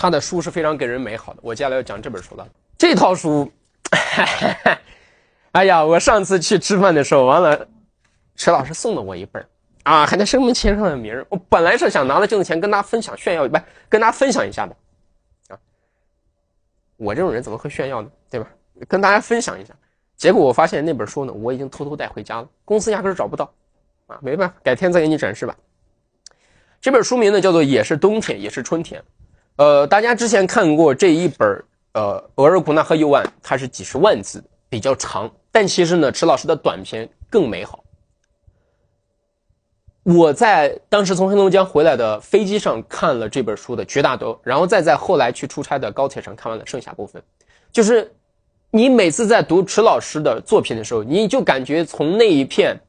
他的书是非常给人美好的，我接下来要讲这本书了。这套书，哎呀，我上次去吃饭的时候，完了，池老师送了我一本啊，还在声面签上的名儿。我本来是想拿了镜子前跟他分享炫耀，不，跟他分享一下的啊。我这种人怎么会炫耀呢？对吧？跟大家分享一下。结果我发现那本书呢，我已经偷偷带回家了，公司压根儿找不到啊，没办法，改天再给你展示吧。这本书名呢叫做《也是冬天，也是春天》。呃，大家之前看过这一本呃，《额尔古纳河右岸》，它是几十万字，比较长。但其实呢，迟老师的短篇更美好。我在当时从黑龙江回来的飞机上看了这本书的绝大多然后再在后来去出差的高铁上看完了剩下部分。就是，你每次在读迟老师的作品的时候，你就感觉从那一片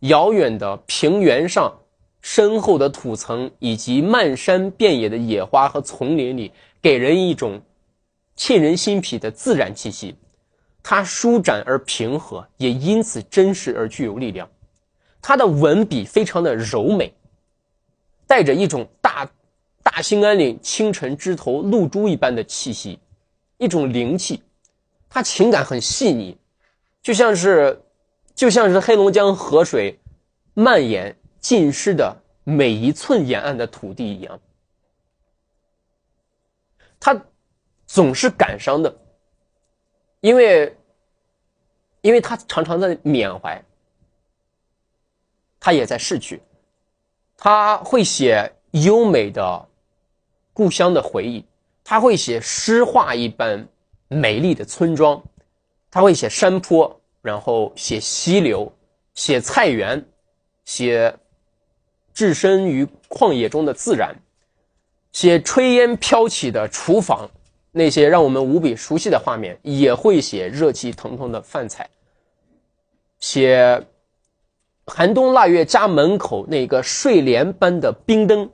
遥远的平原上。深厚的土层，以及漫山遍野的野花和丛林里，给人一种沁人心脾的自然气息。它舒展而平和，也因此真实而具有力量。它的文笔非常的柔美，带着一种大大兴安岭清晨枝头露珠一般的气息，一种灵气。它情感很细腻，就像是就像是黑龙江河水蔓延。浸湿的每一寸沿岸的土地一样，他总是感伤的，因为，因为他常常在缅怀，他也在逝去，他会写优美的故乡的回忆，他会写诗画一般美丽的村庄，他会写山坡，然后写溪流，写菜园，写。置身于旷野中的自然，写炊烟飘起的厨房，那些让我们无比熟悉的画面，也会写热气腾腾的饭菜，写寒冬腊月家门口那个睡莲般的冰灯，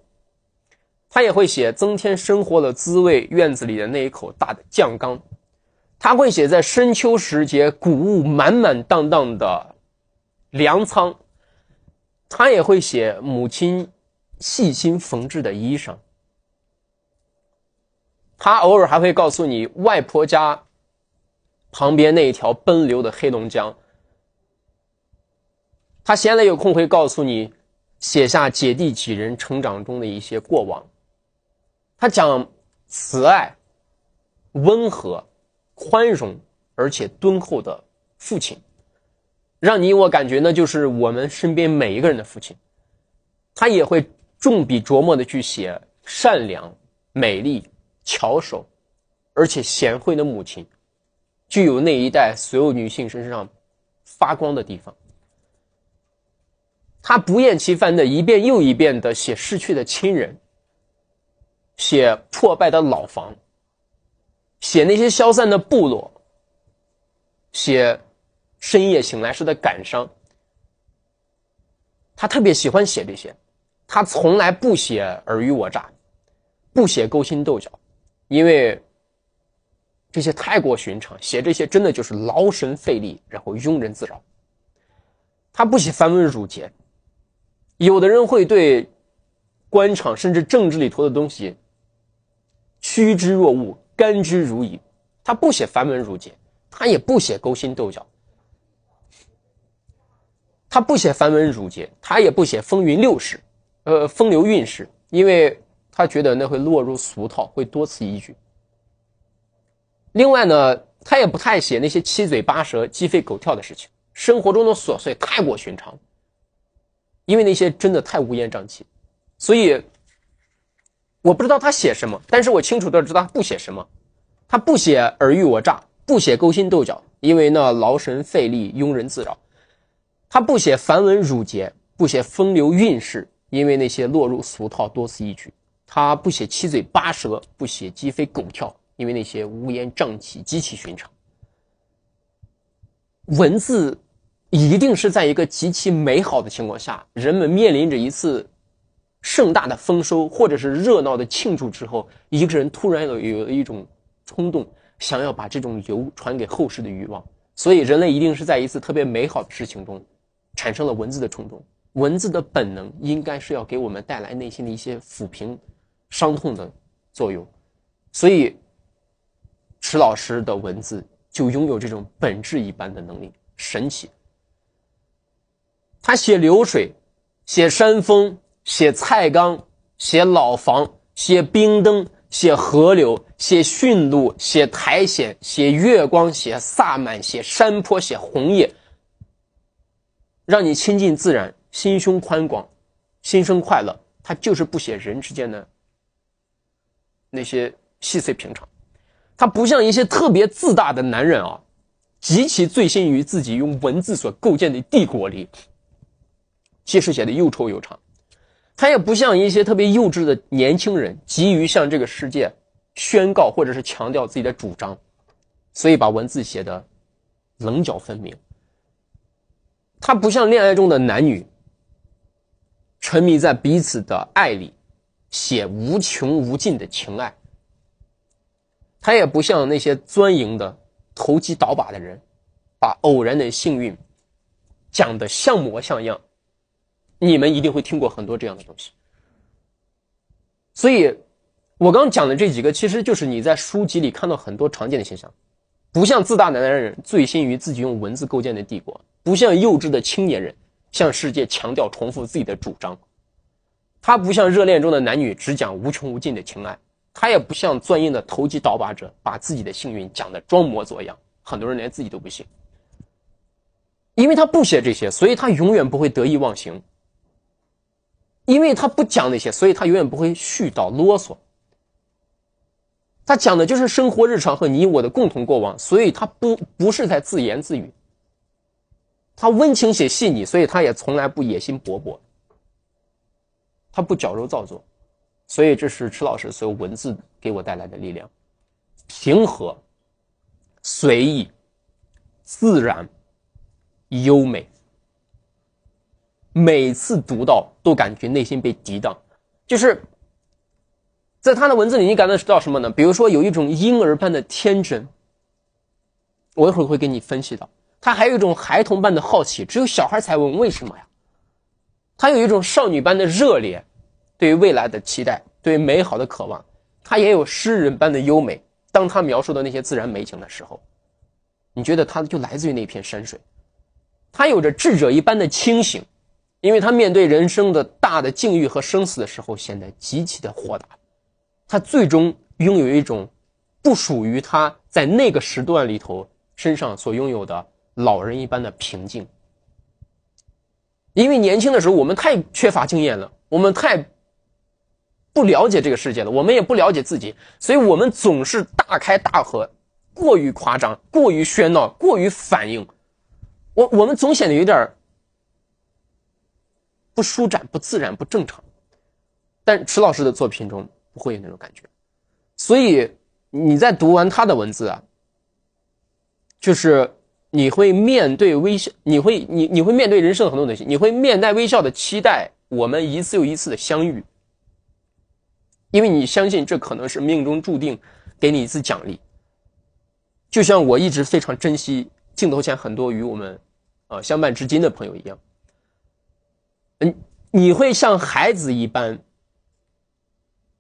他也会写增添生活的滋味，院子里的那一口大的酱缸，他会写在深秋时节谷物满满当当的粮仓。他也会写母亲细心缝制的衣裳，他偶尔还会告诉你外婆家旁边那一条奔流的黑龙江。他闲来有空会告诉你写下姐弟几人成长中的一些过往。他讲慈爱、温和、宽容而且敦厚的父亲。让你我感觉呢，就是我们身边每一个人的父亲，他也会重笔琢磨的去写善良、美丽、巧手，而且贤惠的母亲，具有那一代所有女性身上发光的地方。他不厌其烦的一遍又一遍的写逝去的亲人，写破败的老房，写那些消散的部落，写。深夜醒来时的感伤，他特别喜欢写这些，他从来不写尔虞我诈，不写勾心斗角，因为这些太过寻常，写这些真的就是劳神费力，然后庸人自扰。他不写繁文缛节，有的人会对官场甚至政治里头的东西趋之若鹜，甘之如饴，他不写繁文缛节，他也不写勾心斗角。他不写繁文缛节，他也不写风云六世，呃，风流韵事，因为他觉得那会落入俗套，会多此一举。另外呢，他也不太写那些七嘴八舌、鸡飞狗跳的事情，生活中的琐碎太过寻常，因为那些真的太乌烟瘴气。所以，我不知道他写什么，但是我清楚的知道他不写什么，他不写尔虞我诈，不写勾心斗角，因为那劳神费力，庸人自扰。他不写繁文缛节，不写风流韵事，因为那些落入俗套，多此一举。他不写七嘴八舌，不写鸡飞狗跳，因为那些乌烟瘴气，极其寻常。文字一定是在一个极其美好的情况下，人们面临着一次盛大的丰收，或者是热闹的庆祝之后，一个人突然有有一种冲动，想要把这种油传给后世的欲望。所以，人类一定是在一次特别美好的事情中。产生了文字的冲动，文字的本能应该是要给我们带来内心的一些抚平伤痛的作用，所以，迟老师的文字就拥有这种本质一般的能力，神奇。他写流水，写山峰，写菜缸，写老房，写冰灯，写河流，写驯鹿，写苔藓，写月光，写萨满，写山坡，写红叶。让你亲近自然，心胸宽广，心生快乐。他就是不写人之间的那些细碎平常。他不像一些特别自大的男人啊，极其醉心于自己用文字所构建的帝国里，即使写的又臭又长。他也不像一些特别幼稚的年轻人，急于向这个世界宣告或者是强调自己的主张，所以把文字写的棱角分明。他不像恋爱中的男女沉迷在彼此的爱里，写无穷无尽的情爱。他也不像那些钻营的投机倒把的人，把偶然的幸运讲的像模像样。你们一定会听过很多这样的东西。所以，我刚讲的这几个其实就是你在书籍里看到很多常见的现象，不像自大难男人醉心于自己用文字构建的帝国。不像幼稚的青年人向世界强调、重复自己的主张，他不像热恋中的男女只讲无穷无尽的情爱，他也不像钻营的投机倒把者把自己的幸运讲的装模作样。很多人连自己都不信，因为他不写这些，所以他永远不会得意忘形；因为他不讲那些，所以他永远不会絮叨啰嗦。他讲的就是生活日常和你我的共同过往，所以他不不是在自言自语。他温情且细腻，所以他也从来不野心勃勃。他不矫揉造作，所以这是迟老师所有文字给我带来的力量：平和、随意、自然、优美。每次读到都感觉内心被涤荡。就是在他的文字里，你感受到什么呢？比如说有一种婴儿般的天真，我一会儿会给你分析到。他还有一种孩童般的好奇，只有小孩才问为什么呀。他有一种少女般的热烈，对未来的期待，对美好的渴望。他也有诗人般的优美，当他描述的那些自然美景的时候，你觉得他就来自于那片山水。他有着智者一般的清醒，因为他面对人生的大的境遇和生死的时候，显得极其的豁达。他最终拥有一种，不属于他在那个时段里头身上所拥有的。老人一般的平静，因为年轻的时候我们太缺乏经验了，我们太不了解这个世界了，我们也不了解自己，所以我们总是大开大合，过于夸张，过于喧闹，过于反应。我我们总显得有点不舒展、不自然、不正常。但迟老师的作品中不会有那种感觉，所以你在读完他的文字啊，就是。你会面对微笑，你会你你会面对人生的很多东西，你会面带微笑的期待我们一次又一次的相遇，因为你相信这可能是命中注定，给你一次奖励。就像我一直非常珍惜镜头前很多与我们，啊相伴至今的朋友一样。嗯，你会像孩子一般，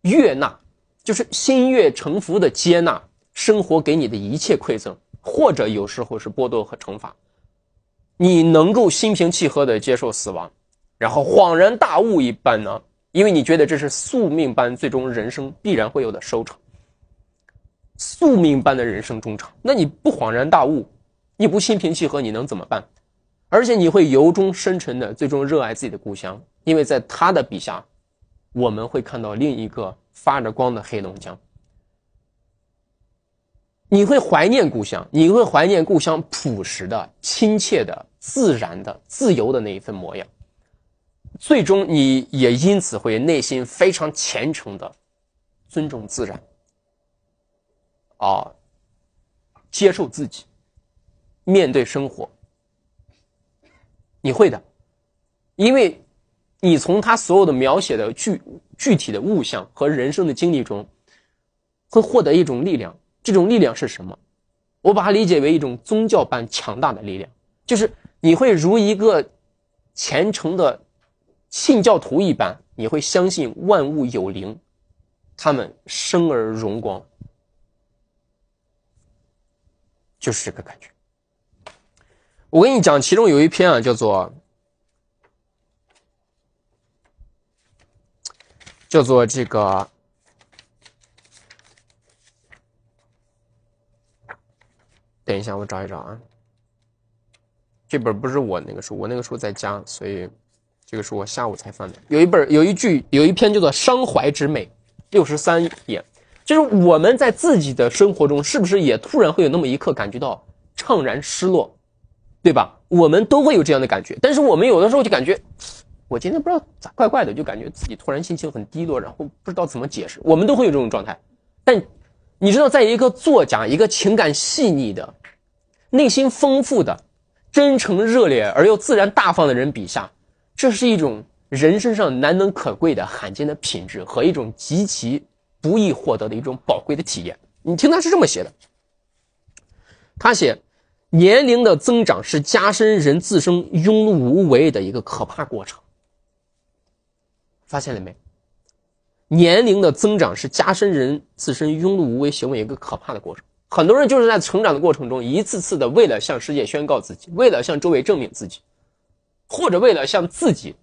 悦纳，就是心悦诚服的接纳生活给你的一切馈赠。或者有时候是剥夺和惩罚，你能够心平气和地接受死亡，然后恍然大悟一般呢？因为你觉得这是宿命般最终人生必然会有的收场，宿命般的人生终场。那你不恍然大悟，你不心平气和，你能怎么办？而且你会由衷深沉的最终热爱自己的故乡，因为在他的笔下，我们会看到另一个发着光的黑龙江。你会怀念故乡，你会怀念故乡朴实的、亲切的、自然的、自由的那一份模样。最终，你也因此会内心非常虔诚的尊重自然，啊，接受自己，面对生活，你会的，因为你从他所有的描写的具具体的物象和人生的经历中，会获得一种力量。这种力量是什么？我把它理解为一种宗教般强大的力量，就是你会如一个虔诚的信教徒一般，你会相信万物有灵，他们生而荣光，就是这个感觉。我跟你讲，其中有一篇啊，叫做叫做这个。等一下，我找一找啊。这本不是我那个书，我那个书在家，所以这个书我下午才翻的。有一本，有一句，有一篇叫做《伤怀之美》，六十三页，就是我们在自己的生活中，是不是也突然会有那么一刻感觉到怅然失落，对吧？我们都会有这样的感觉。但是我们有的时候就感觉，我今天不知道咋怪怪的，就感觉自己突然心情很低落，然后不知道怎么解释。我们都会有这种状态。但你知道，在一个作家，一个情感细腻的。内心丰富的、真诚热烈而又自然大方的人笔下，这是一种人身上难能可贵的、罕见的品质和一种极其不易获得的一种宝贵的体验。你听，他是这么写的：他写，年龄的增长是加深人自身庸碌无为的一个可怕过程。发现了没？年龄的增长是加深人自身庸碌无为行为一个可怕的过程。很多人就是在成长的过程中，一次次的为了向世界宣告自己，为了向周围证明自己，或者为了向自己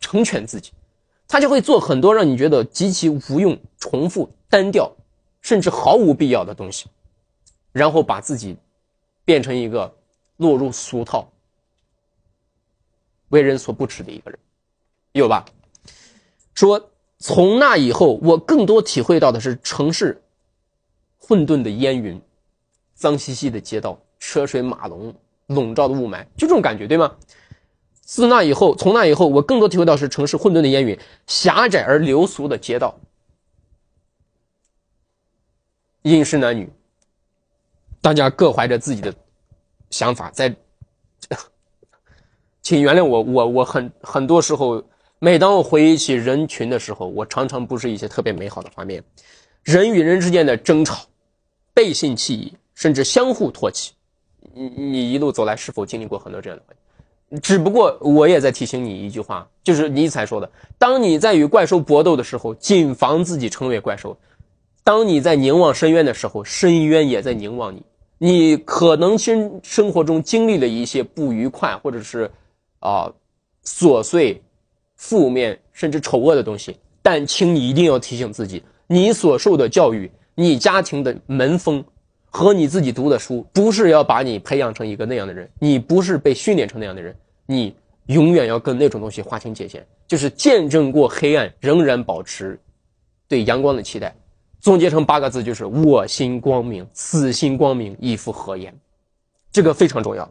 成全自己，他就会做很多让你觉得极其无用、重复、单调，甚至毫无必要的东西，然后把自己变成一个落入俗套、为人所不齿的一个人，有吧？说从那以后，我更多体会到的是城市混沌的烟云。脏兮兮的街道，车水马龙，笼罩的雾霾，就这种感觉，对吗？自那以后，从那以后，我更多体会到是城市混沌的烟云，狭窄而流俗的街道，饮食男女，大家各怀着自己的想法，在，请原谅我，我我很很多时候，每当我回忆起人群的时候，我常常不是一些特别美好的画面，人与人之间的争吵，背信弃义。甚至相互唾弃，你你一路走来是否经历过很多这样的回只不过我也在提醒你一句话，就是尼采说的：“当你在与怪兽搏斗的时候，谨防自己成为怪兽；当你在凝望深渊的时候，深渊也在凝望你。”你可能生生活中经历了一些不愉快，或者是啊琐碎、负面甚至丑恶的东西，但请你一定要提醒自己，你所受的教育，你家庭的门风。和你自己读的书，不是要把你培养成一个那样的人，你不是被训练成那样的人，你永远要跟那种东西划清界限，就是见证过黑暗，仍然保持对阳光的期待。总结成八个字，就是我心光明，此心光明，亦复何言？这个非常重要。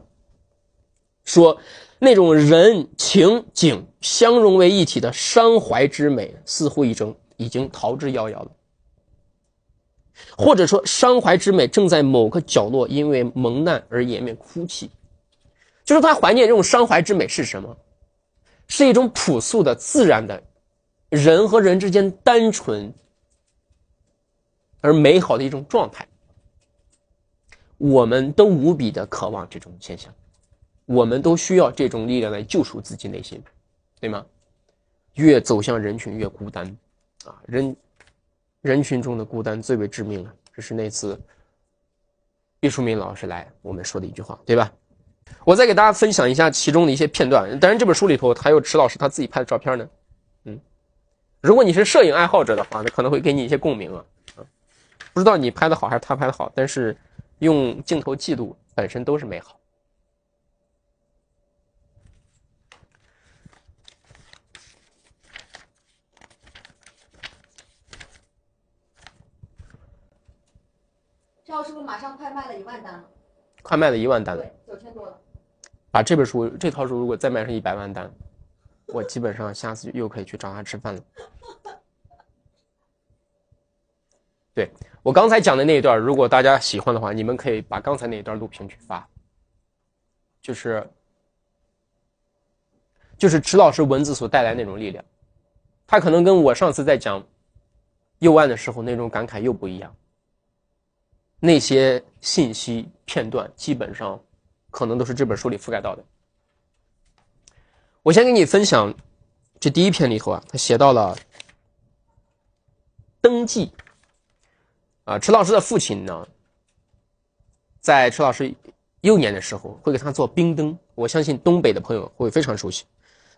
说那种人情景相融为一体的伤怀之美，似乎已经已经逃之夭夭了。或者说，伤怀之美正在某个角落，因为蒙难而掩面哭泣。就是他怀念这种伤怀之美是什么？是一种朴素的、自然的，人和人之间单纯而美好的一种状态。我们都无比的渴望这种现象，我们都需要这种力量来救赎自己内心，对吗？越走向人群越孤单，啊，人。人群中的孤单最为致命了，这是那次毕淑敏老师来我们说的一句话，对吧？我再给大家分享一下其中的一些片段。当然，这本书里头还有迟老师他自己拍的照片呢。嗯，如果你是摄影爱好者的话，那可能会给你一些共鸣啊。啊，不知道你拍的好还是他拍的好，但是用镜头记录本身都是美好。这套书马上快卖了一万单了，快卖了一万单了，九千多了。把这本书这套书如果再卖上一百万单，我基本上下次又可以去找他吃饭了。对我刚才讲的那一段，如果大家喜欢的话，你们可以把刚才那一段录屏去发。就是，就是迟老师文字所带来那种力量，他可能跟我上次在讲右岸的时候那种感慨又不一样。那些信息片段基本上，可能都是这本书里覆盖到的。我先给你分享这第一篇里头啊，他写到了登记。啊，迟老师的父亲呢，在迟老师幼年的时候会给他做冰灯，我相信东北的朋友会非常熟悉。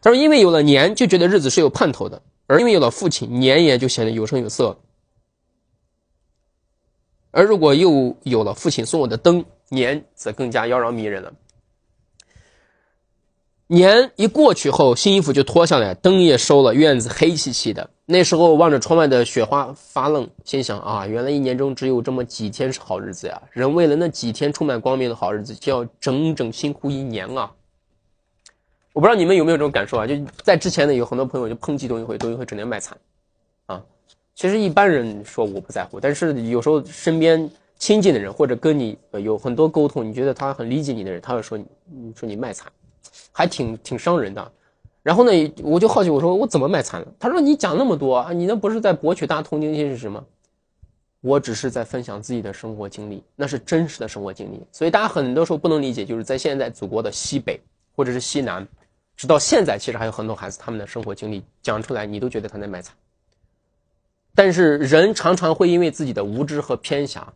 他说，因为有了年就觉得日子是有盼头的，而因为有了父亲，年也就显得有声有色。而如果又有了父亲送我的灯，年则更加妖娆迷人了。年一过去后，新衣服就脱下来，灯也收了，院子黑漆漆的。那时候望着窗外的雪花发愣，心想啊，原来一年中只有这么几天是好日子呀！人为了那几天充满光明的好日子，就要整整辛苦一年啊！我不知道你们有没有这种感受啊？就在之前呢，有很多朋友就抨击董宇辉，董宇辉整天卖惨。其实一般人说我不在乎，但是有时候身边亲近的人或者跟你有很多沟通，你觉得他很理解你的人，他会说你，说你卖惨，还挺挺伤人的。然后呢，我就好奇，我说我怎么卖惨了？他说你讲那么多啊，你那不是在博取大家同情心是什么？我只是在分享自己的生活经历，那是真实的生活经历。所以大家很多时候不能理解，就是在现在祖国的西北或者是西南，直到现在其实还有很多孩子他们的生活经历讲出来，你都觉得他在卖惨。但是人常常会因为自己的无知和偏狭，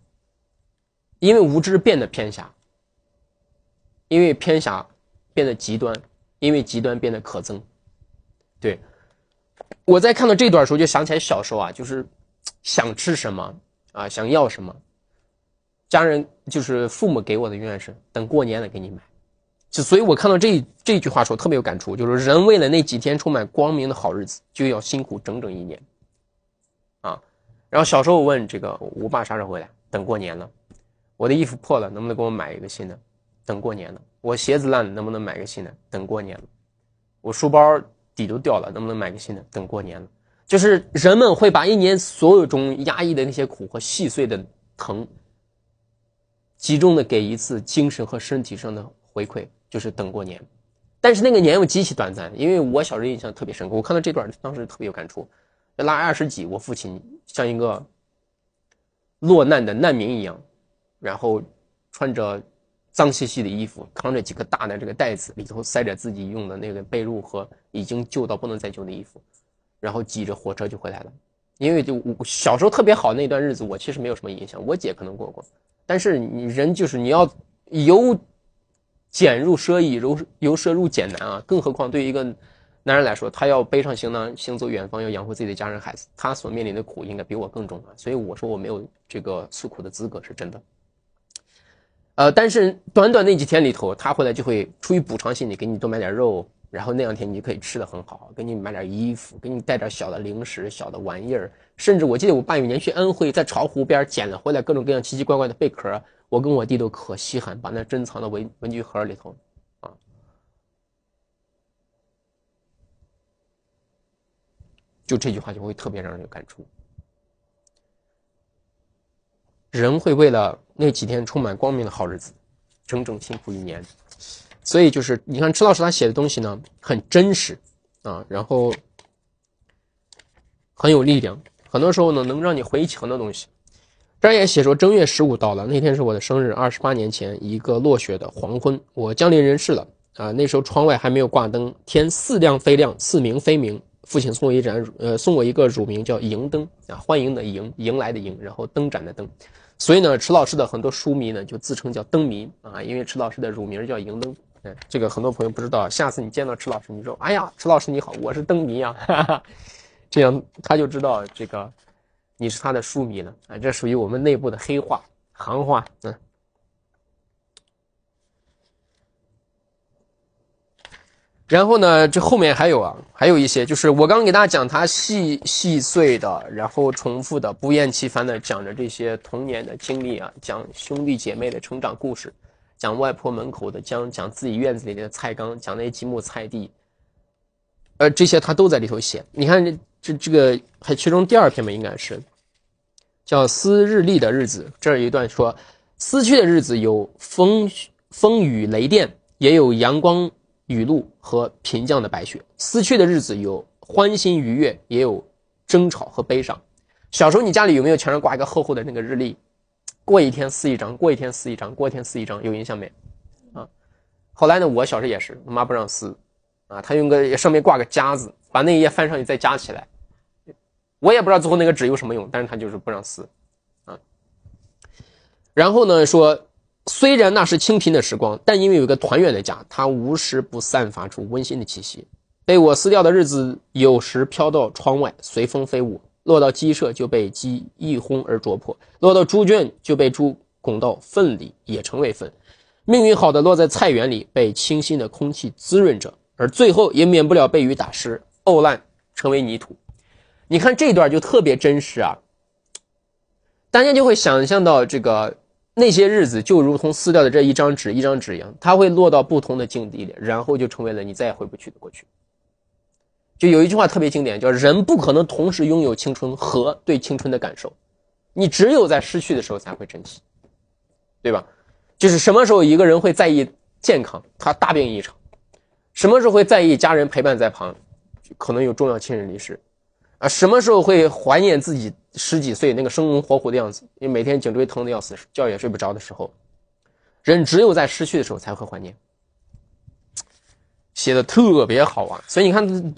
因为无知变得偏狭，因为偏狭变得极端，因为极端变得可憎。对，我在看到这段时候，就想起来小时候啊，就是想吃什么啊，想要什么，家人就是父母给我的永远是等过年了给你买。就所以我看到这这句话时候特别有感触，就是人为了那几天充满光明的好日子，就要辛苦整整一年。然后小时候我问这个，我爸啥时候回来？等过年了。我的衣服破了，能不能给我买一个新的？等过年了。我鞋子烂了，能不能买个新的？等过年了。我书包底都掉了，能不能买个新的？等过年了。就是人们会把一年所有中压抑的那些苦和细碎的疼，集中的给一次精神和身体上的回馈，就是等过年。但是那个年又极其短暂，因为我小时候印象特别深刻，我看到这段当时特别有感触。拉二十几，我父亲。像一个落难的难民一样，然后穿着脏兮兮的衣服，扛着几个大的这个袋子，里头塞着自己用的那个被褥和已经旧到不能再旧的衣服，然后挤着火车就回来了。因为就小时候特别好那段日子，我其实没有什么影响。我姐可能过过，但是你人就是你要由俭入奢易，由由奢入俭难啊！更何况对一个。男人来说，他要背上行囊行走远方，要养活自己的家人孩子，他所面临的苦应该比我更重啊！所以我说我没有这个诉苦的资格，是真的。呃，但是短短那几天里头，他回来就会出于补偿心理，给你多买点肉，然后那两天你就可以吃的很好，给你买点衣服，给你带点小的零食、小的玩意儿，甚至我记得我爸有年去恩惠，在巢湖边捡了回来各种各样奇奇怪怪的贝壳，我跟我弟都可稀罕，把那珍藏的文文具盒里头。就这句话就会特别让人有感触，人会为了那几天充满光明的好日子，整整辛苦一年，所以就是你看，迟老师他写的东西呢很真实啊，然后很有力量，很多时候呢能让你回忆起很多东西。这儿也写说正月十五到了，那天是我的生日，二十八年前一个落雪的黄昏，我降临人世了啊，那时候窗外还没有挂灯，天似亮非亮，似明非明。父亲送我一盏，呃，送我一个乳名叫“迎灯”啊，欢迎的迎，迎来的迎，然后灯盏的灯，所以呢，迟老师的很多书迷呢就自称叫“灯迷”啊，因为迟老师的乳名叫“迎灯”，嗯，这个很多朋友不知道，下次你见到迟老师，你说：“哎呀，迟老师你好，我是灯迷啊”，这样他就知道这个你是他的书迷了啊，这属于我们内部的黑话行话，嗯。然后呢，这后面还有啊，还有一些就是我刚给大家讲他细细碎的，然后重复的，不厌其烦的讲着这些童年的经历啊，讲兄弟姐妹的成长故事，讲外婆门口的，讲讲自己院子里的菜缸，讲那几亩菜地，呃，这些他都在里头写。你看这这这个还其中第二篇吧，应该是叫撕日历的日子。这儿一段说，撕去的日子有风风雨雷电，也有阳光。雨露和平将的白雪，死去的日子有欢欣愉悦，也有争吵和悲伤。小时候你家里有没有墙上挂一个厚厚的那个日历？过一天撕一张，过一天撕一张，过一天撕一张，有印象没？啊，后来呢，我小时候也是，我妈不让撕，啊，她用个上面挂个夹子，把那一页翻上去再夹起来。我也不知道最后那个纸有什么用，但是她就是不让撕，啊。然后呢，说。虽然那是清贫的时光，但因为有个团圆的家，它无时不散发出温馨的气息。被我撕掉的日子，有时飘到窗外，随风飞舞，落到鸡舍就被鸡一哄而啄破；落到猪圈就被猪拱到粪里，也成为粪。命运好的落在菜园里，被清新的空气滋润着，而最后也免不了被雨打湿、沤烂，成为泥土。你看这段就特别真实啊，大家就会想象到这个。那些日子就如同撕掉的这一张纸、一张纸一样，它会落到不同的境地里，然后就成为了你再也回不去的过去。就有一句话特别经典，叫“人不可能同时拥有青春和对青春的感受”，你只有在失去的时候才会珍惜，对吧？就是什么时候一个人会在意健康，他大病一场；什么时候会在意家人陪伴在旁，可能有重要亲人离世；啊，什么时候会怀念自己？十几岁那个生龙活虎的样子，你每天颈椎疼的要死，觉也睡不着的时候，人只有在失去的时候才会怀念。写的特别好啊！所以你看，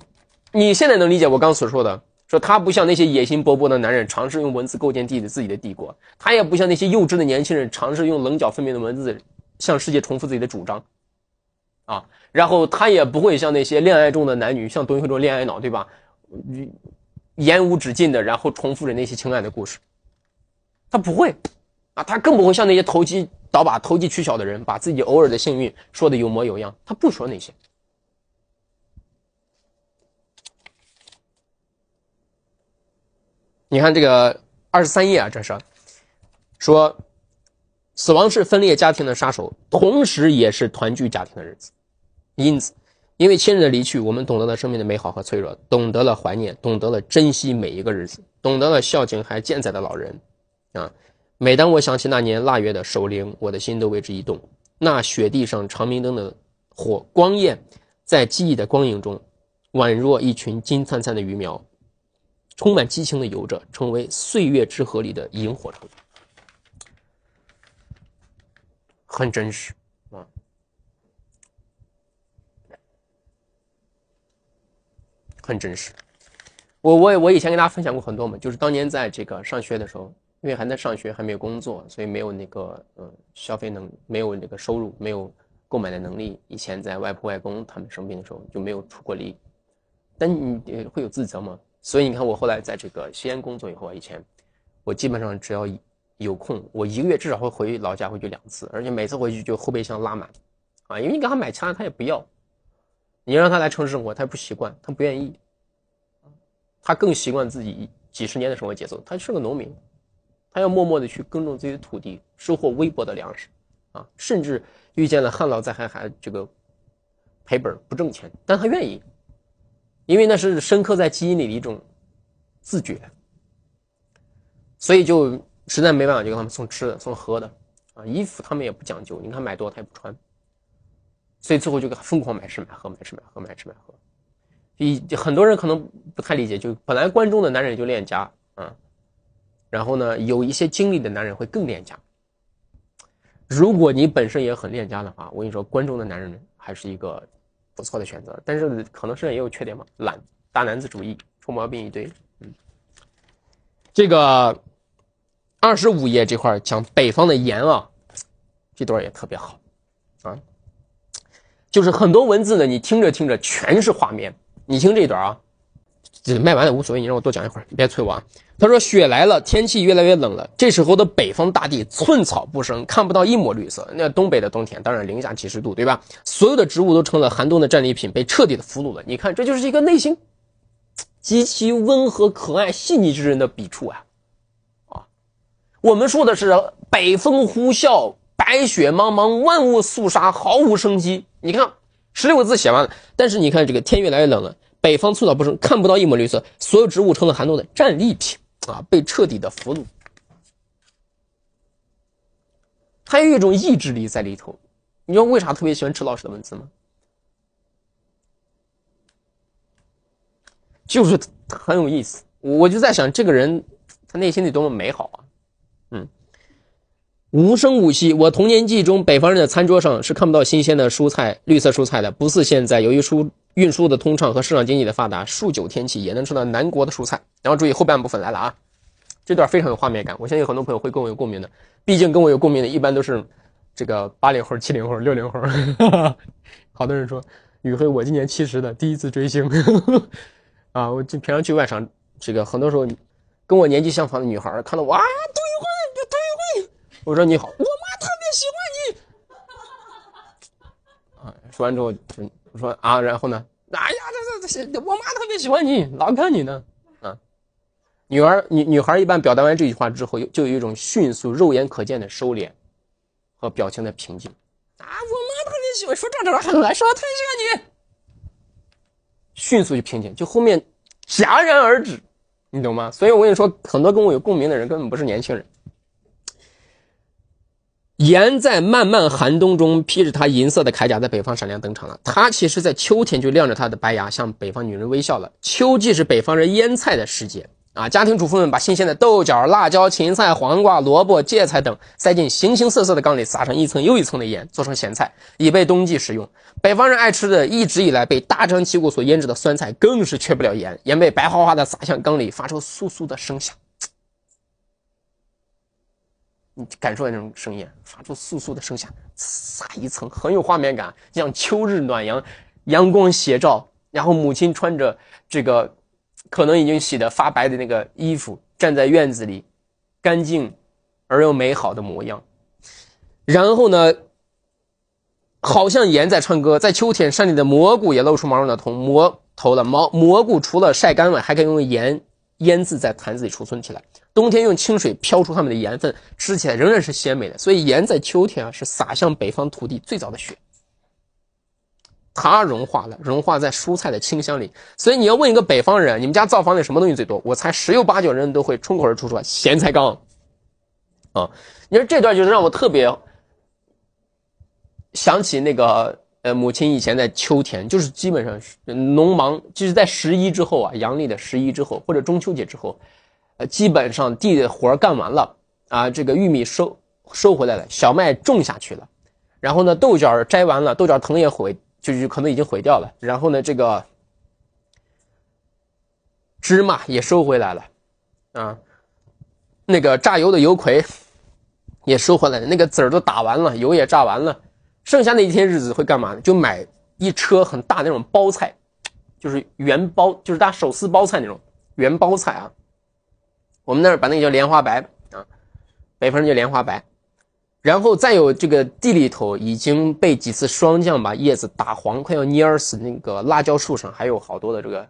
你现在能理解我刚所说的？说他不像那些野心勃勃的男人，尝试用文字构建帝自己的帝国；他也不像那些幼稚的年轻人，尝试用棱角分明的文字向世界重复自己的主张。啊，然后他也不会像那些恋爱中的男女，像宇辉这种恋爱脑，对吧？你。言无止境的，然后重复着那些情感的故事，他不会，啊，他更不会像那些投机倒把、投机取巧的人，把自己偶尔的幸运说的有模有样，他不说那些。你看这个二十三页啊，这是说，死亡是分裂家庭的杀手，同时也是团聚家庭的日子，因此。因为亲人的离去，我们懂得了生命的美好和脆弱，懂得了怀念，懂得了珍惜每一个日子，懂得了孝敬还健在的老人。啊！每当我想起那年腊月的守灵，我的心都为之一动。那雪地上长明灯的火光焰，在记忆的光影中，宛若一群金灿灿的鱼苗，充满激情的游着，成为岁月之河里的萤火虫。很真实。很真实，我我我以前跟大家分享过很多嘛，就是当年在这个上学的时候，因为还在上学，还没有工作，所以没有那个嗯消费能，没有那个收入，没有购买的能力。以前在外婆外公他们生病的时候就没有出过力，但你会有自责吗？所以你看我后来在这个西安工作以后，啊，以前我基本上只要有空，我一个月至少会回老家回去两次，而且每次回去就后备箱拉满，啊，因为你给他买枪，他也不要。你让他来城市生活，他不习惯，他不愿意，他更习惯自己几十年的生活节奏。他是个农民，他要默默的去耕种自己的土地，收获微薄的粮食，啊，甚至遇见了旱涝灾害还这个赔本不挣钱，但他愿意，因为那是深刻在基因里的一种自觉，所以就实在没办法，就给他们送吃的，送喝的，啊，衣服他们也不讲究，你看买多他也不穿。所以最后就疯狂买吃买喝买吃买喝买吃买喝，一很多人可能不太理解，就本来关中的男人就恋家，啊，然后呢，有一些经历的男人会更恋家。如果你本身也很恋家的话，我跟你说，关中的男人还是一个不错的选择，但是可能是也有缺点嘛，懒、大男子主义、臭毛病一堆，嗯。这个二十五页这块讲北方的盐啊，这段也特别好，啊。就是很多文字呢，你听着听着全是画面。你听这段啊，这卖完了无所谓，你让我多讲一会儿，你别催我啊。他说：“雪来了，天气越来越冷了。这时候的北方大地寸草不生，看不到一抹绿色。那东北的冬天当然零下几十度，对吧？所有的植物都成了寒冬的战利品，被彻底的俘虏了。你看，这就是一个内心极其温和、可爱、细腻之人的笔触啊！啊，我们说的是北风呼啸，白雪茫茫，万物肃杀，毫无生机。”你看，十六个字写完了，但是你看这个天越来越冷了，北方寸草不生，看不到一抹绿色，所有植物成了寒冬的战利品啊，被彻底的俘虏。还有一种意志力在里头，你知道为啥特别喜欢吃老师的文字吗？就是很有意思，我就在想这个人他内心里多么美好啊！无声无息，我童年记忆中北方人的餐桌上是看不到新鲜的蔬菜、绿色蔬菜的。不似现在，由于输运输的通畅和市场经济的发达，数九天气也能吃到南国的蔬菜。然后注意后半部分来了啊，这段非常有画面感，我相信很多朋友会跟我有共鸣的。毕竟跟我有共鸣的一般都是这个八零后、七零后、六零后。好多人说雨辉，我今年七十了，第一次追星 啊！我就平常去外场，这个很多时候跟我年纪相仿的女孩看到我啊，对。我说你好，我妈特别喜欢你。啊，说完之后就我说啊，然后呢？哎呀，这这这，我妈特别喜欢你，老看你呢。啊，女儿女女孩一般表达完这句话之后，就有一种迅速肉眼可见的收敛和表情的平静。啊，我妈特别喜欢，说这这这很难受，太欢你。迅速就平静，就后面戛然而止，你懂吗？所以我跟你说，很多跟我有共鸣的人根本不是年轻人。盐在漫漫寒冬中披着它银色的铠甲，在北方闪亮登场了。它其实，在秋天就亮着它的白牙，向北方女人微笑了。秋季是北方人腌菜的时节啊，家庭主妇们把新鲜的豆角、辣椒、芹菜、黄瓜、萝卜、芥菜等塞进形形色色的缸里，撒上一层又一层的盐，做成咸菜，以备冬季食用。北方人爱吃的，一直以来被大张旗鼓所腌制的酸菜，更是缺不了盐。盐被白花花的撒向缸里，发出簌簌的声响。感受那种声音，发出簌簌的声响，撒一层，很有画面感，像秋日暖阳，阳光斜照，然后母亲穿着这个可能已经洗得发白的那个衣服，站在院子里，干净而又美好的模样。然后呢，好像盐在唱歌，在秋天，山里的蘑菇也露出毛茸的头，蘑头了，毛蘑菇除了晒干了，还可以用盐腌渍，在坛子里储存起来。冬天用清水漂出它们的盐分，吃起来仍然是鲜美的。所以盐在秋天啊，是洒向北方土地最早的雪。它融化了，融化在蔬菜的清香里。所以你要问一个北方人，你们家灶房里什么东西最多？我猜十有八九人都会冲口而出说咸菜缸。啊，你说这段就是让我特别想起那个呃，母亲以前在秋天，就是基本上农忙就是在十一之后啊，阳历的十一之后或者中秋节之后。基本上地活儿干完了啊，这个玉米收收回来了，小麦种下去了，然后呢，豆角摘完了，豆角藤也毁，就是可能已经毁掉了。然后呢，这个芝麻也收回来了，啊，那个榨油的油葵也收回来了，那个籽儿都打完了，油也榨完了。剩下那一天日子会干嘛呢？就买一车很大那种包菜，就是圆包，就是大手撕包菜那种圆包菜啊。我们那儿把那个叫莲花白啊，北方叫莲花白，然后再有这个地里头已经被几次霜降把叶子打黄，快要蔫死那个辣椒树上，还有好多的这个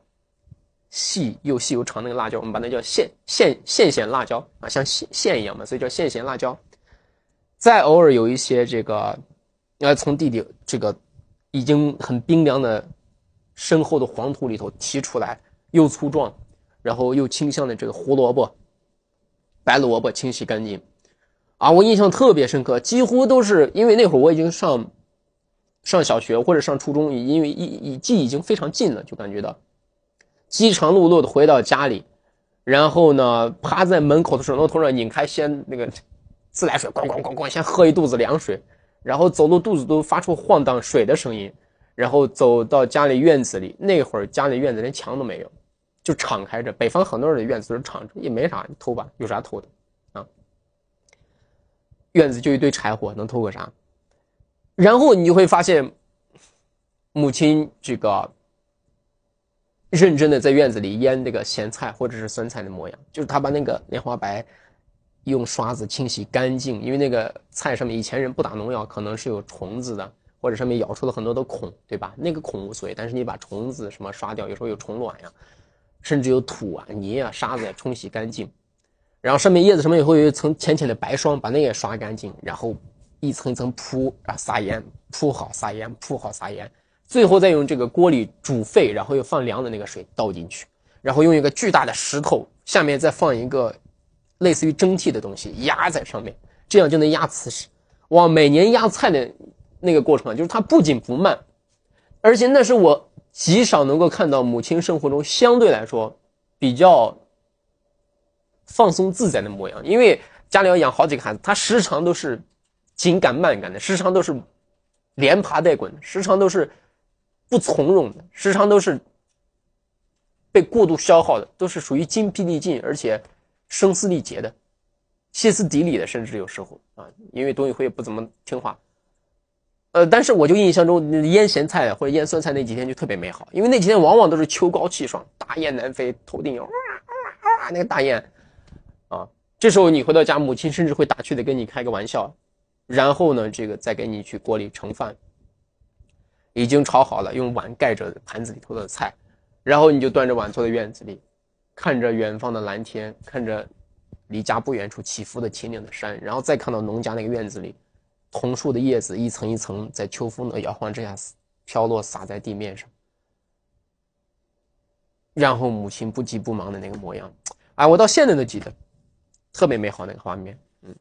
细又细又长那个辣椒，我们把那叫线线线线辣椒啊，像线线一样嘛，所以叫线线辣椒。再偶尔有一些这个要从地里这个已经很冰凉的深厚的黄土里头提出来，又粗壮，然后又清香的这个胡萝卜。白萝卜清洗干净，啊，我印象特别深刻，几乎都是因为那会儿我已经上上小学或者上初中，因为已已记已经非常近了，就感觉到饥肠辘辘的回到家里，然后呢，趴在门口的水龙头上拧开先那个自来水，咣咣咣咣，先喝一肚子凉水，然后走路肚子都发出晃荡水的声音，然后走到家里院子里，那会儿家里院子连墙都没有。就敞开着，北方很多人的院子都是敞着，也没啥，你偷吧，有啥偷的，啊，院子就一堆柴火，能偷个啥？然后你就会发现，母亲这个认真的在院子里腌那个咸菜或者是酸菜的模样，就是他把那个莲花白用刷子清洗干净，因为那个菜上面以前人不打农药，可能是有虫子的，或者上面咬出了很多的孔，对吧？那个孔无所谓，但是你把虫子什么刷掉，有时候有虫卵呀。甚至有土啊、泥啊、沙子也冲洗干净，然后上面叶子上面以后有一层浅浅的白霜，把那也刷干净，然后一层一层铺啊撒盐，铺好撒盐，铺好撒盐，最后再用这个锅里煮沸，然后又放凉的那个水倒进去，然后用一个巨大的石头下面再放一个类似于蒸屉的东西压在上面，这样就能压瓷实。哇，每年压菜的那个过程，就是它不紧不慢，而且那是我。极少能够看到母亲生活中相对来说比较放松自在的模样，因为家里要养好几个孩子，她时常都是紧赶慢赶的，时常都是连爬带滚，时常都是不从容的，时常都是被过度消耗的，都是属于精疲力尽而且声嘶力竭的、歇斯底里的，甚至有时候啊，因为董宇辉不怎么听话。呃，但是我就印象中腌咸菜或者腌酸菜那几天就特别美好，因为那几天往往都是秋高气爽，大雁南飞，头顶哇哇哇那个大雁，啊，这时候你回到家，母亲甚至会打趣的跟你开个玩笑，然后呢，这个再给你去锅里盛饭，已经炒好了，用碗盖着盘子里头的菜，然后你就端着碗坐在院子里，看着远方的蓝天，看着离家不远处起伏的秦岭的山，然后再看到农家那个院子里。桐树的叶子一层一层，在秋风的摇晃之下飘落，洒在地面上。然后母亲不急不忙的那个模样，哎，我到现在都记得，特别美好那个画面。嗯，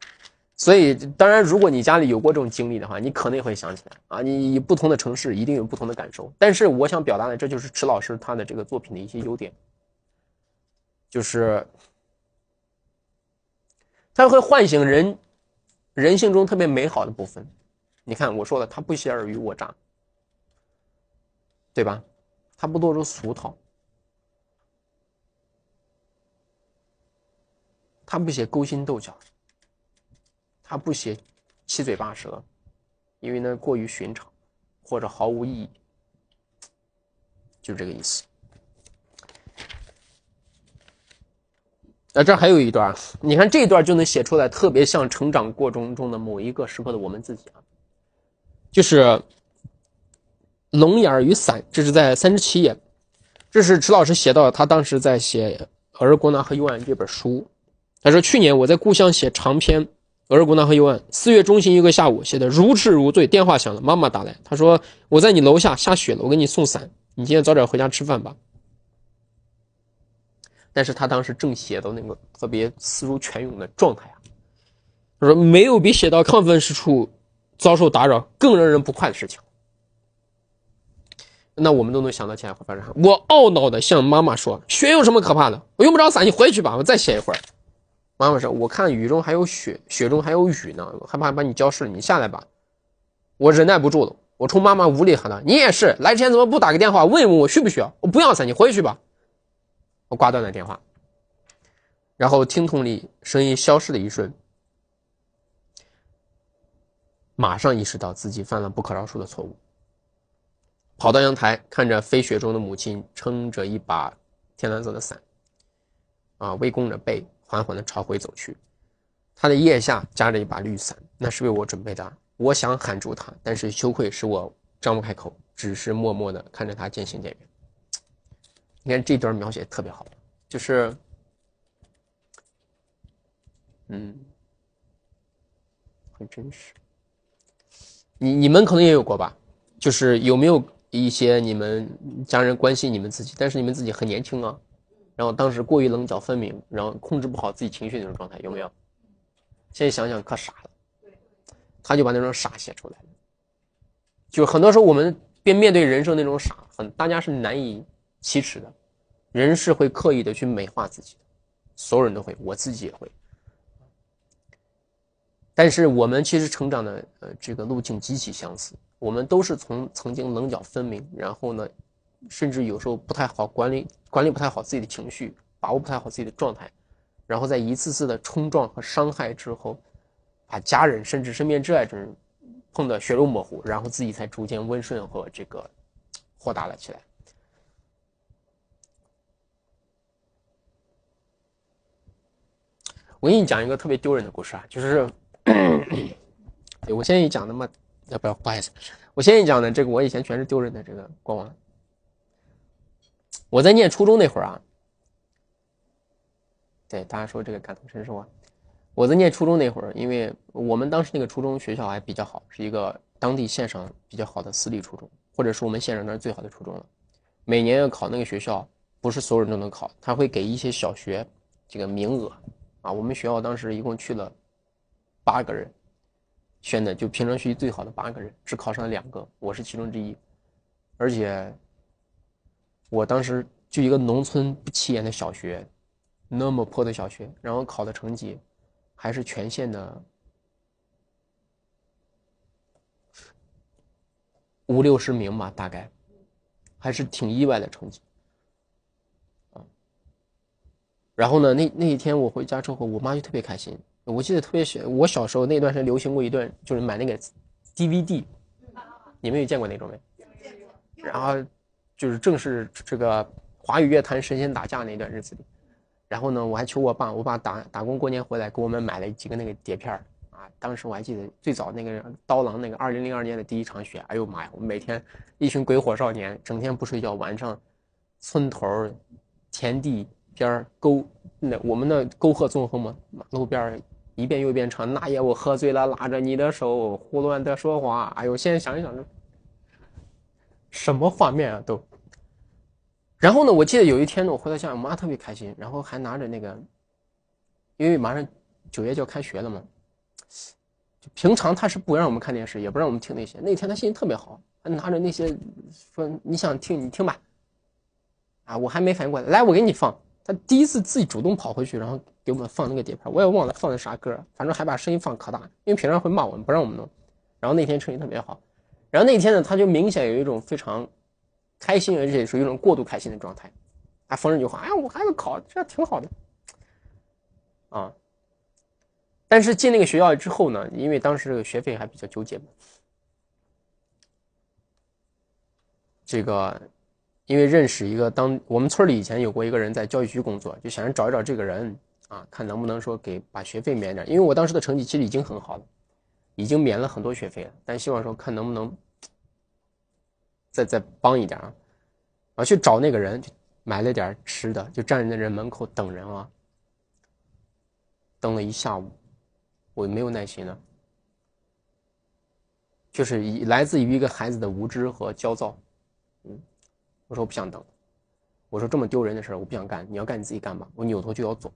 所以当然，如果你家里有过这种经历的话，你能也会想起来啊。你不同的城市一定有不同的感受，但是我想表达的，这就是池老师他的这个作品的一些优点，就是他会唤醒人。人性中特别美好的部分，你看我说的，他不写尔虞我诈，对吧？他不多说俗套，他不写勾心斗角，他不写七嘴八舌，因为呢过于寻常或者毫无意义，就这个意思。那这还有一段，你看这一段就能写出来，特别像成长过程中的某一个时刻的我们自己啊，就是“龙眼与伞”，这是在三十七页，这是迟老师写到他当时在写《儿国纳和幽暗》这本书，他说：“去年我在故乡写长篇《儿国纳和幽暗》，四月中旬一个下午，写的如痴如醉，电话响了，妈妈打来，他说：‘我在你楼下下雪了，我给你送伞，你今天早点回家吃饭吧。’”但是他当时正写到那个特别思如泉涌的状态啊，他说没有比写到亢奋之处遭受打扰更让人不快的事情。那我们都能想到接下来会发生我懊恼的向妈妈说：“雪有什么可怕的？我用不着伞，你回去吧，我再写一会儿。”妈妈说：“我看雨中还有雪，雪中还有雨呢，害怕把你浇湿，你下来吧。”我忍耐不住了，我冲妈妈无力喊道：“你也是，来之前怎么不打个电话问问我需不需要？我不要伞，你回去吧。”我挂断了电话，然后听筒里声音消失的一瞬，马上意识到自己犯了不可饶恕的错误。跑到阳台，看着飞雪中的母亲撑着一把天蓝色的伞，啊，微弓着背，缓缓的朝回走去。他的腋下夹着一把绿伞，那是为我准备的。我想喊住他，但是羞愧使我张不开口，只是默默的看着他渐行渐远。你看这段描写特别好，就是，嗯，很真实。你你们可能也有过吧？就是有没有一些你们家人关心你们自己，但是你们自己很年轻啊，然后当时过于棱角分明，然后控制不好自己情绪那种状态，有没有？现在想想可傻了。他就把那种傻写出来了。就很多时候我们边面对人生那种傻，很大家是难以。其耻的，人是会刻意的去美化自己，所有人都会，我自己也会。但是我们其实成长的呃这个路径极其相似，我们都是从曾经棱角分明，然后呢，甚至有时候不太好管理，管理不太好自己的情绪，把握不太好自己的状态，然后在一次次的冲撞和伤害之后，把家人甚至身边挚爱之人碰得血肉模糊，然后自己才逐渐温顺和这个豁达了起来。我给你讲一个特别丢人的故事啊，就是，对我先给你讲的嘛，要不要不好意思？我先给你讲的这个，我以前全是丢人的这个过往。我在念初中那会儿啊，对大家说这个感同身受啊。我在念初中那会儿，因为我们当时那个初中学校还比较好，是一个当地县上比较好的私立初中，或者说我们县上那是最好的初中了。每年要考那个学校，不是所有人都能考，他会给一些小学这个名额。我们学校当时一共去了八个人，选的就平常学习最好的八个人，只考上了两个，我是其中之一，而且我当时就一个农村不起眼的小学，那么破的小学，然后考的成绩还是全县的五六十名吧，大概还是挺意外的成绩。然后呢，那那一天我回家之后，我妈就特别开心。我记得特别小，我小时候那段时间流行过一段，就是买那个 DVD，你们有见过那种没？然后就是正是这个华语乐坛神仙打架那段日子。里，然后呢，我还求我爸，我爸打打工过年回来给我们买了几个那个碟片儿啊。当时我还记得最早那个刀郎那个2002年的第一场雪，哎呦妈呀！我每天一群鬼火少年，整天不睡觉，晚上村头田地。边沟，那我们那沟壑纵横嘛，马路边一遍又一遍唱。那夜我喝醉了，拉着你的手，胡乱的说话。哎呦，现在想一想，什么画面啊都。然后呢，我记得有一天呢，我回到家，我妈特别开心，然后还拿着那个，因为马上九月就要开学了嘛，就平常她是不让我们看电视，也不让我们听那些。那天她心情特别好，拿着那些说你想听你听吧，啊，我还没反应过来，来我给你放。他第一次自己主动跑回去，然后给我们放那个碟片，我也忘了放的啥歌，反正还把声音放可大，因为平常会骂我们，不让我们弄。然后那天成绩特别好，然后那天呢，他就明显有一种非常开心，而且是一种过度开心的状态。还逢人就话，哎，我孩子考这样挺好的啊。但是进那个学校之后呢，因为当时这个学费还比较纠结嘛，这个。因为认识一个，当我们村里以前有过一个人在教育局工作，就想着找一找这个人啊，看能不能说给把学费免点。因为我当时的成绩其实已经很好了，已经免了很多学费了，但希望说看能不能再再帮一点啊。啊，去找那个人，买了点吃的，就站在人门口等人啊，等了一下午，我没有耐心了，就是以来自于一个孩子的无知和焦躁。我说我不想等，我说这么丢人的事儿我不想干，你要干你自己干吧。我扭头就要走，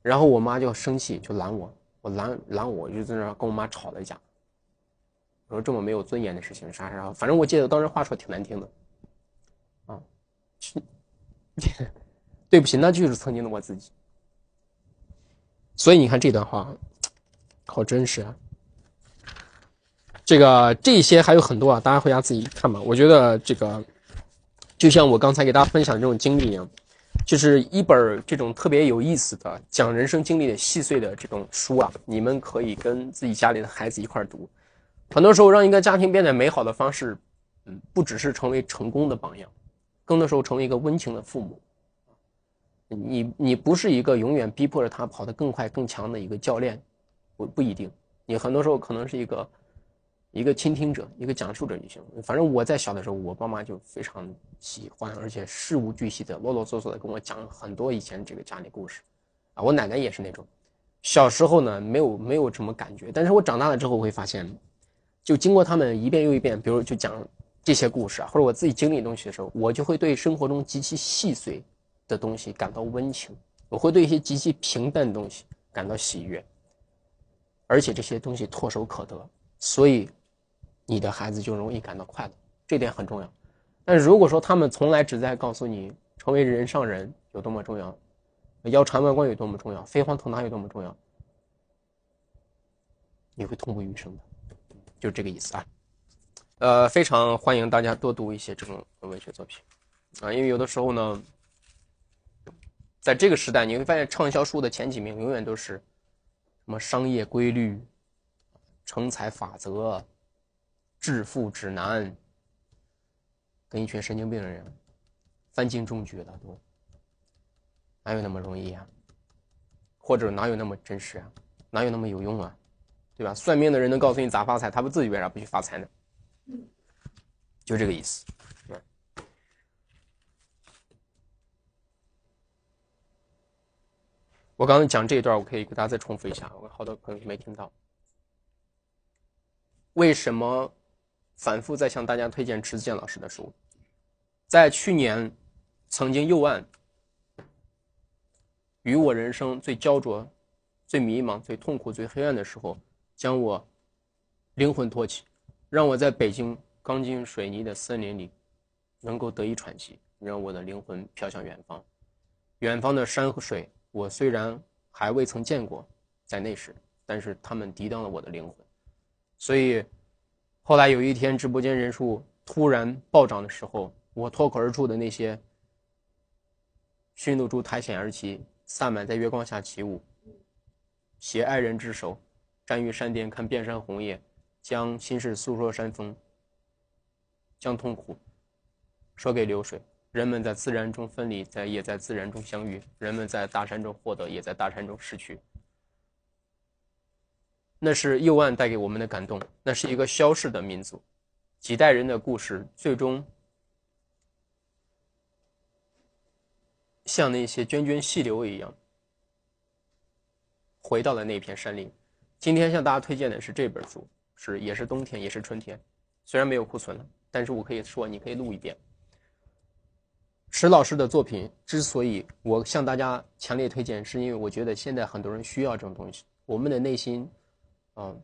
然后我妈就生气，就拦我，我拦拦我，就在那跟我妈吵了一架。我说这么没有尊严的事情，啥啥，反正我记得当时话说挺难听的，啊，对不起，那就是曾经的我自己。所以你看这段话，好真实啊。这个这些还有很多啊，大家回家自己看吧。我觉得这个就像我刚才给大家分享这种经历一样，就是一本这种特别有意思的讲人生经历的细碎的这种书啊。你们可以跟自己家里的孩子一块读。很多时候让一个家庭变得美好的方式，嗯，不只是成为成功的榜样，更多时候成为一个温情的父母。你你不是一个永远逼迫着他跑得更快更强的一个教练，不不一定。你很多时候可能是一个。一个倾听者，一个讲述者就行。反正我在小的时候，我爸妈就非常喜欢，而且事无巨细的啰啰嗦嗦的跟我讲很多以前这个家里故事，啊，我奶奶也是那种。小时候呢，没有没有什么感觉，但是我长大了之后会发现，就经过他们一遍又一遍，比如就讲这些故事啊，或者我自己经历东西的时候，我就会对生活中极其细碎的东西感到温情，我会对一些极其平淡的东西感到喜悦，而且这些东西唾手可得，所以。你的孩子就容易感到快乐，这点很重要。但如果说他们从来只在告诉你成为人上人有多么重要，腰缠万贯有多么重要，飞黄腾达有多么重要，你会痛不欲生的。就这个意思啊。呃，非常欢迎大家多读一些这种文学作品啊，因为有的时候呢，在这个时代，你会发现畅销书的前几名永远都是什么商业规律、成才法则。致富指南，跟一群神经病人，三金中举了都，哪有那么容易啊？或者哪有那么真实啊？哪有那么有用啊？对吧？算命的人能告诉你咋发财，他不自己为啥不去发财呢？就这个意思。我刚才讲这一段，我可以给大家再重复一下，我好多朋友没听到，为什么？反复在向大家推荐迟子健老师的书，在去年，曾经右岸，与我人生最焦灼、最迷茫、最痛苦、最黑暗的时候，将我灵魂托起，让我在北京钢筋水泥的森林里，能够得以喘息，让我的灵魂飘向远方。远方的山和水，我虽然还未曾见过，在那时，但是他们涤荡了我的灵魂，所以。后来有一天，直播间人数突然暴涨的时候，我脱口而出的那些：驯鹿珠苔藓而起，萨满在月光下起舞，携爱人之手，站于山巅看遍山红叶，将心事诉说山峰，将痛苦说给流水。人们在自然中分离，在也在自然中相遇。人们在大山中获得，也在大山中失去。那是右岸带给我们的感动，那是一个消逝的民族，几代人的故事，最终像那些涓涓细流一样，回到了那片山林。今天向大家推荐的是这本书，是也是冬天，也是春天。虽然没有库存了，但是我可以说，你可以录一遍。迟老师的作品之所以我向大家强烈推荐，是因为我觉得现在很多人需要这种东西，我们的内心。嗯，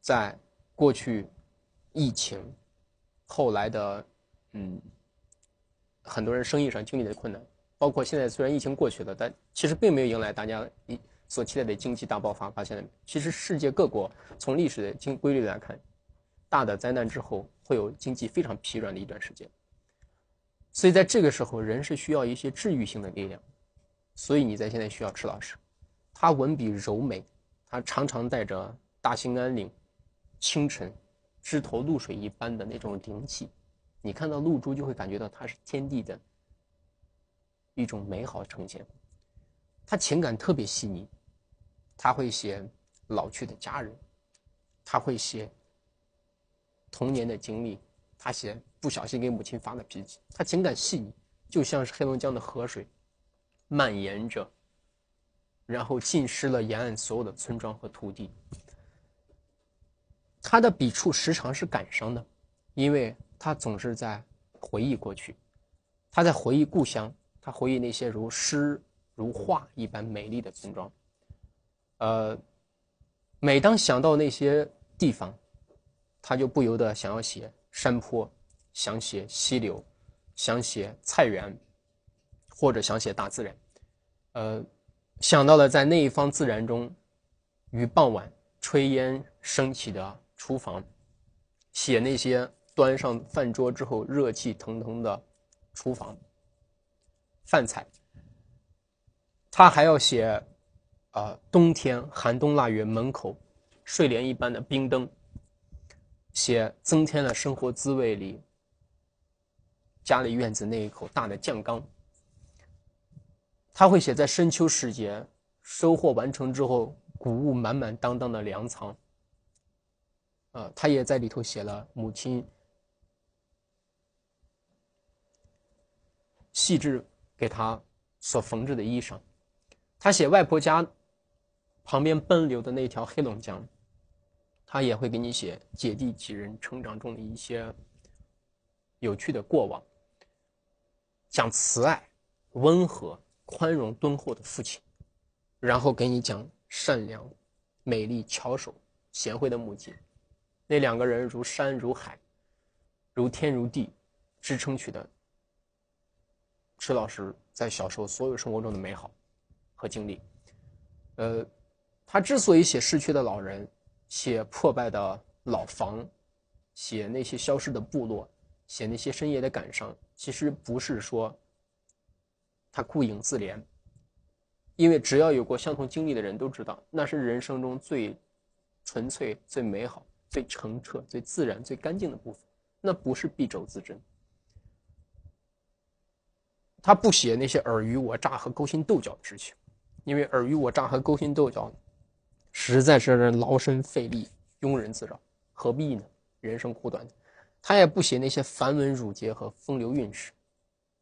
在过去疫情后来的嗯，很多人生意上经历的困难，包括现在虽然疫情过去了，但其实并没有迎来大家一所期待的经济大爆发。发现了，其实世界各国从历史的经规律来看，大的灾难之后会有经济非常疲软的一段时间，所以在这个时候，人是需要一些治愈性的力量，所以你在现在需要池老师，他文笔柔美。他常常带着大兴安岭清晨枝头露水一般的那种灵气，你看到露珠就会感觉到它是天地的一种美好呈现。他情感特别细腻，他会写老去的家人，他会写童年的经历，他写不小心给母亲发的脾气。他情感细腻，就像是黑龙江的河水蔓延着。然后浸湿了沿岸所有的村庄和土地。他的笔触时常是感伤的，因为他总是在回忆过去，他在回忆故乡，他回忆那些如诗如画一般美丽的村庄。呃，每当想到那些地方，他就不由得想要写山坡，想写溪流，想写菜园，或者想写大自然。呃。想到了在那一方自然中，于傍晚炊烟升起的厨房，写那些端上饭桌之后热气腾腾的厨房饭菜。他还要写，啊，冬天寒冬腊月门口睡莲一般的冰灯，写增添了生活滋味里家里院子那一口大的酱缸。他会写在深秋时节收获完成之后，谷物满满当当的粮仓。啊，他也在里头写了母亲细致给他所缝制的衣裳。他写外婆家旁边奔流的那条黑龙江，他也会给你写姐弟几人成长中的一些有趣的过往，讲慈爱、温和。宽容敦厚的父亲，然后给你讲善良、美丽、巧手、贤惠的母亲，那两个人如山如海，如天如地，支撑起的。迟老师在小时候所有生活中的美好和经历，呃，他之所以写逝去的老人，写破败的老房，写那些消失的部落，写那些深夜的感伤，其实不是说。他顾影自怜，因为只要有过相同经历的人都知道，那是人生中最纯粹、最美好、最澄澈、最自然、最干净的部分。那不是敝帚自珍。他不写那些尔虞我诈和勾心斗角的事情，因为尔虞我诈和勾心斗角实在是劳身费力、庸人自扰，何必呢？人生苦短。他也不写那些繁文缛节和风流韵事。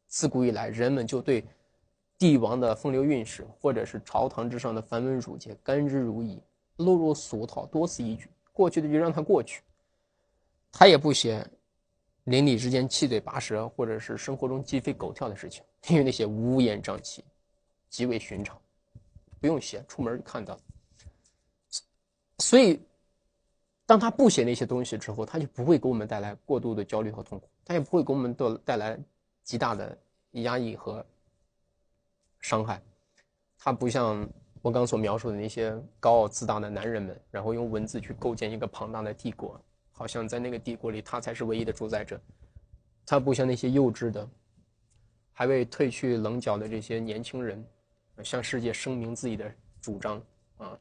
自古以来，人们就对。帝王的风流韵事，或者是朝堂之上的繁文缛节，甘之如饴；落入俗套，多此一举。过去的就让它过去，他也不写邻里之间七嘴八舌，或者是生活中鸡飞狗跳的事情，因为那些乌烟瘴气，极为寻常，不用写。出门看到，所以当他不写那些东西之后，他就不会给我们带来过度的焦虑和痛苦，他也不会给我们带带来极大的压抑和。伤害，他不像我刚所描述的那些高傲自大的男人们，然后用文字去构建一个庞大的帝国，好像在那个帝国里他才是唯一的主宰者。他不像那些幼稚的、还未褪去棱角的这些年轻人，向世界声明自己的主张啊，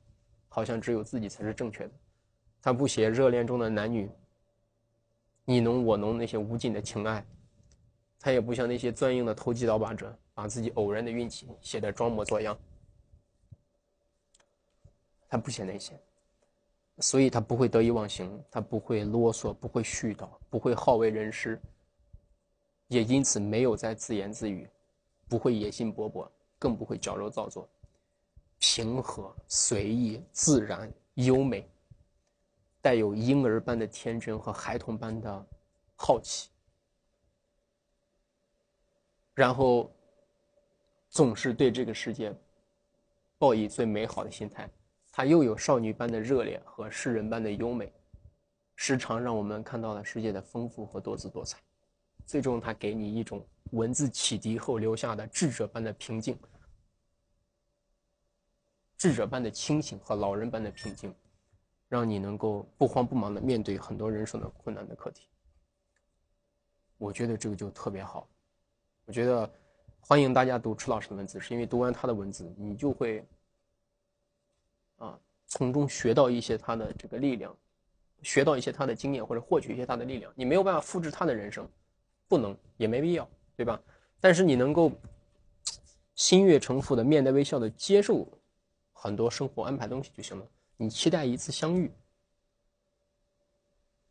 好像只有自己才是正确的。他不写热恋中的男女，你侬我侬那些无尽的情爱，他也不像那些钻营的投机倒把者。把自己偶然的运气写得装模作样，他不写那些，所以他不会得意忘形，他不会啰嗦，不会絮叨，不会好为人师，也因此没有在自言自语，不会野心勃勃，更不会矫揉造作，平和、随意、自然、优美，带有婴儿般的天真和孩童般的好奇，然后。总是对这个世界抱以最美好的心态，他又有少女般的热烈和诗人般的优美，时常让我们看到了世界的丰富和多姿多彩。最终，他给你一种文字启迪后留下的智者般的平静、智者般的清醒和老人般的平静，让你能够不慌不忙地面对很多人生的困难的课题。我觉得这个就特别好，我觉得。欢迎大家读迟老师的文字，是因为读完他的文字，你就会，啊，从中学到一些他的这个力量，学到一些他的经验，或者获取一些他的力量。你没有办法复制他的人生，不能，也没必要，对吧？但是你能够心悦诚服的、面带微笑的接受很多生活安排东西就行了。你期待一次相遇，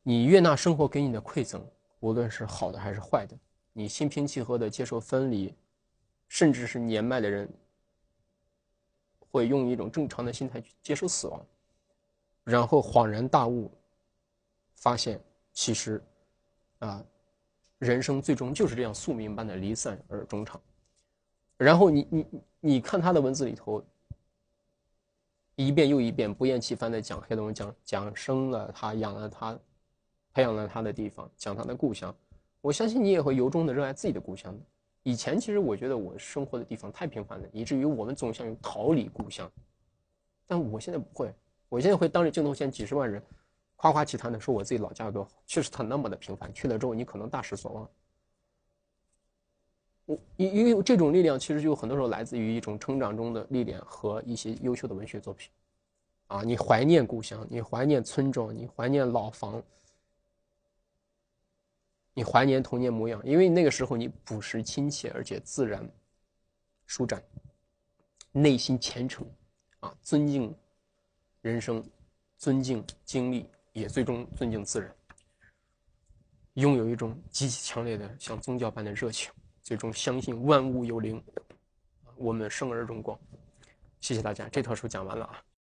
你悦纳生活给你的馈赠，无论是好的还是坏的，你心平气和的接受分离。甚至是年迈的人，会用一种正常的心态去接受死亡，然后恍然大悟，发现其实，啊，人生最终就是这样宿命般的离散而终场。然后你你你看他的文字里头，一遍又一遍不厌其烦的讲黑龙江，讲生了他养了他，培养了他的地方，讲他的故乡。我相信你也会由衷的热爱自己的故乡的。以前其实我觉得我生活的地方太平凡了，以至于我们总想逃离故乡。但我现在不会，我现在会当着镜头前几十万人夸夸其谈的说我自己老家有多好。确实它那么的平凡，去了之后你可能大失所望。我因因为这种力量其实就很多时候来自于一种成长中的历练和一些优秀的文学作品。啊，你怀念故乡，你怀念村庄，你怀念老房。你怀念童年模样，因为那个时候你朴实亲切，而且自然舒展，内心虔诚啊，尊敬人生，尊敬经历，也最终尊敬自然，拥有一种极其强烈的像宗教般的热情，最终相信万物有灵，我们生而荣光。谢谢大家，这套书讲完了啊。